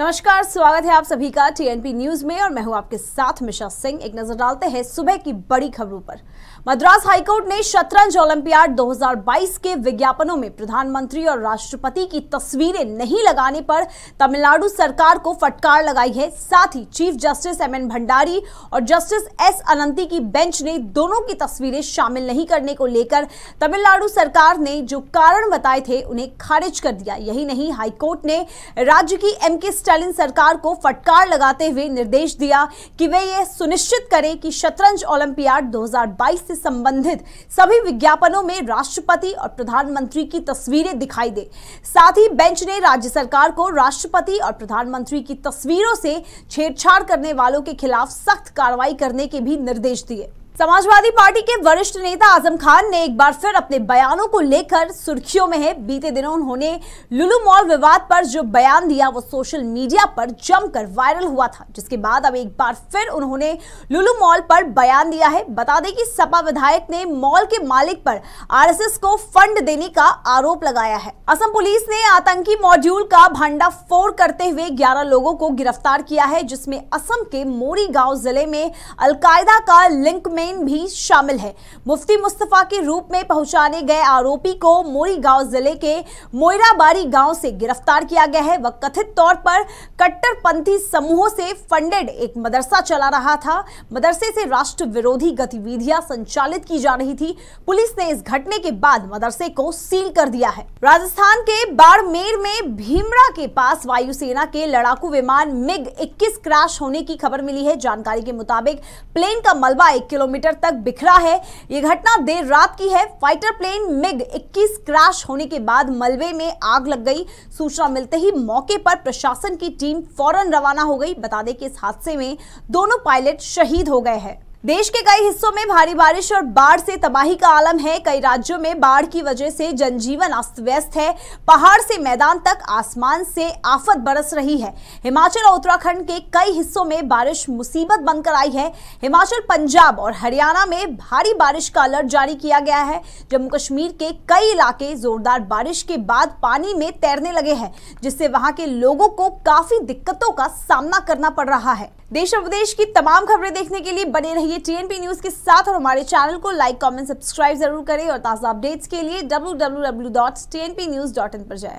नमस्कार स्वागत है आप सभी का टीएनपी न्यूज में और मैं हूं आपके साथ मिशा सिंह एक नजर डालते हैं सुबह की बड़ी खबरों पर मद्रास हाईकोर्ट ने शतरंज ओलंपियाड 2022 के विज्ञापनों में प्रधानमंत्री और राष्ट्रपति की तस्वीरें नहीं लगाने पर तमिलनाडु सरकार को फटकार लगाई है साथ ही chief justice M N Bhandari और जस्टिस एस अनंती की बेंच ने दोनों की तस्वीरें शामिल नहीं करने को लेकर तमिलनाडु सरकार ने जो कारण बताए थे उन्हें खारिज कर दिया यही नहीं हाईकोर्ट ने राज्य की एम के स्टालिन सरकार को फटकार लगाते हुए निर्देश दिया कि वे यह सुनिश्चित करें कि शतरंज ओलंपियाड 2022 से संबंधित सभी विज्ञापनों में राष्ट्रपति और प्रधानमंत्री की तस्वीरें दिखाई दे साथ ही बेंच ने राज्य सरकार को राष्ट्रपति और प्रधानमंत्री की तस्वीरों से छेड़छाड़ करने वालों के खिलाफ सख्त कार्रवाई करने के भी निर्देश दिए समाजवादी पार्टी के वरिष्ठ नेता आजम खान ने एक बार फिर अपने बयानों को लेकर सुर्खियों में है बीते दिनों उन्होंने लुलू मॉल विवाद पर जो बयान दिया वो सोशल मीडिया पर जमकर वायरल हुआ था जिसके बाद अब एक बार फिर उन्होंने लुलू मॉल पर बयान दिया है बता दें कि सपा विधायक ने मॉल के मालिक पर आर को फंड देने का आरोप लगाया है असम पुलिस ने आतंकी मॉड्यूल का भंडा करते हुए ग्यारह लोगों को गिरफ्तार किया है जिसमें असम के मोरी गांव जिले में अलकायदा का लिंक में हुसैन भी शामिल है मुफ्ती मुस्तफ़ा के रूप में पहुंचाने गए आरोपी को मोरी गांव जिले के मोयराबारी गांव से गिरफ्तार किया गया है वह कथित तौर पर कट्टरपंथी समूहों से फंडेड एक मदरसा चला रहा था मदरसे से राष्ट्र विरोधी गतिविधियां संचालित की जा रही थी पुलिस ने इस घटने के बाद मदरसे को सील कर दिया है राजस्थान के बाड़मेर में भीमरा के पास वायुसेना के लड़ाकू विमान मिग 21 क्रैश होने की खबर मिली है जानकारी के मुताबिक प्लेन का मलबा एक किलोमीटर किलोमीटर तक बिखरा है ये घटना देर रात की है फाइटर प्लेन मिग 21 क्रैश होने के बाद मलबे में आग लग गई सूचना मिलते ही मौके पर प्रशासन की टीम फौरन रवाना हो गई बता दें कि इस हादसे में दोनों पायलट शहीद हो गए हैं देश के कई हिस्सों में भारी बारिश और बाढ़ से तबाही का आलम है कई राज्यों में बाढ़ की वजह से जनजीवन अस्त व्यस्त है पहाड़ से मैदान तक आसमान से आफत बरस रही है हिमाचल और उत्तराखंड के कई हिस्सों में बारिश मुसीबत बनकर आई है हिमाचल पंजाब और हरियाणा में भारी बारिश का अलर्ट जारी किया गया है जम्मू कश्मीर के कई इलाके जोरदार बारिश के बाद पानी में तैरने लगे हैं जिससे वहां के लोगों को काफी दिक्कतों का सामना करना पड़ रहा है देश और विदेश की तमाम खबरें देखने के लिए बने रहिए टीएनपी न्यूज के साथ और हमारे चैनल को लाइक कमेंट सब्सक्राइब जरूर करें और ताज़ा अपडेट्स के लिए डब्ल्यू पर जाएं